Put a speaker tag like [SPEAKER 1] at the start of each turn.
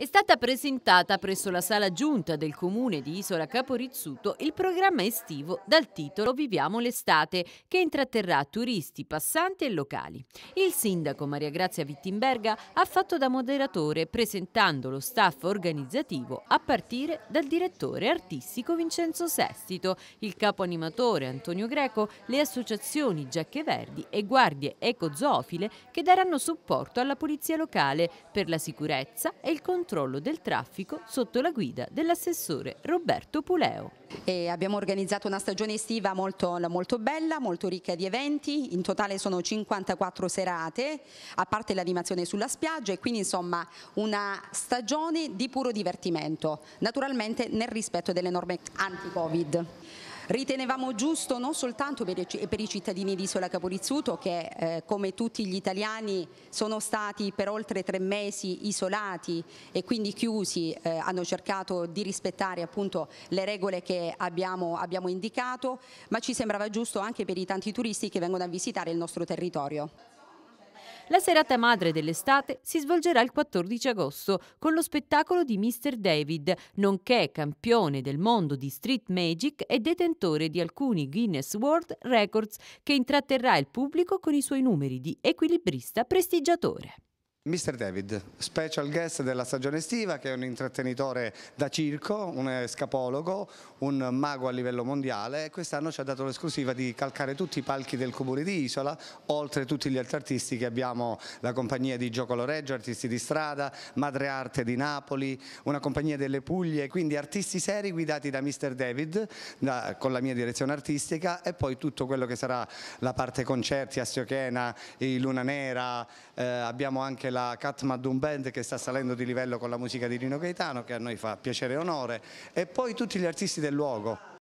[SPEAKER 1] È stata presentata presso la sala giunta del comune di Isola Caporizzuto il programma estivo dal titolo Viviamo l'estate che intratterrà turisti, passanti e locali. Il sindaco Maria Grazia Vittimberga ha fatto da moderatore presentando lo staff organizzativo a partire dal direttore artistico Vincenzo Sestito, il capo animatore Antonio Greco, le associazioni Giacche Verdi e guardie ecozoofile che daranno supporto alla polizia locale per la sicurezza e il controllo controllo del traffico sotto la guida dell'assessore Roberto Puleo.
[SPEAKER 2] E abbiamo organizzato una stagione estiva molto, molto, bella, molto ricca di eventi, in totale sono 54 serate, a parte l'animazione sulla spiaggia e quindi insomma una stagione di puro divertimento, naturalmente nel rispetto delle norme anti-Covid. Ritenevamo giusto non soltanto per, i cittadini di Isola Caporizzuto che eh, come tutti gli italiani sono stati per oltre tre mesi isolati e quindi chiusi, eh, hanno cercato di rispettare appunto le regole che abbiamo, abbiamo indicato, ma ci sembrava giusto anche per i tanti turisti che vengono a visitare il nostro territorio.
[SPEAKER 1] La serata madre dell'estate si svolgerà il 14 agosto con lo spettacolo di Mr. David, nonché campione del mondo di street magic e detentore di alcuni Guinness World Records, che intratterrà il pubblico con i suoi numeri
[SPEAKER 3] di equilibrista prestigiatore. Mr. David, special guest della stagione estiva che è un intrattenitore da circo, un escapologo, un mago a livello mondiale e quest'anno ci ha dato l'esclusiva di calcare tutti i palchi del comune di Isola, oltre tutti gli altri artisti che abbiamo la compagnia di Gioco Loreggio, artisti di strada, Madre Arte di Napoli, una compagnia delle Puglie, quindi artisti seri guidati da Mr. David da, con la mia direzione artistica e poi tutto quello che sarà la parte concerti, Assiochena, Luna Nera, eh, abbiamo anche la la Kathmandu Band che sta salendo di livello con la musica di Rino Gaetano che a noi fa piacere e onore e poi tutti gli artisti del luogo.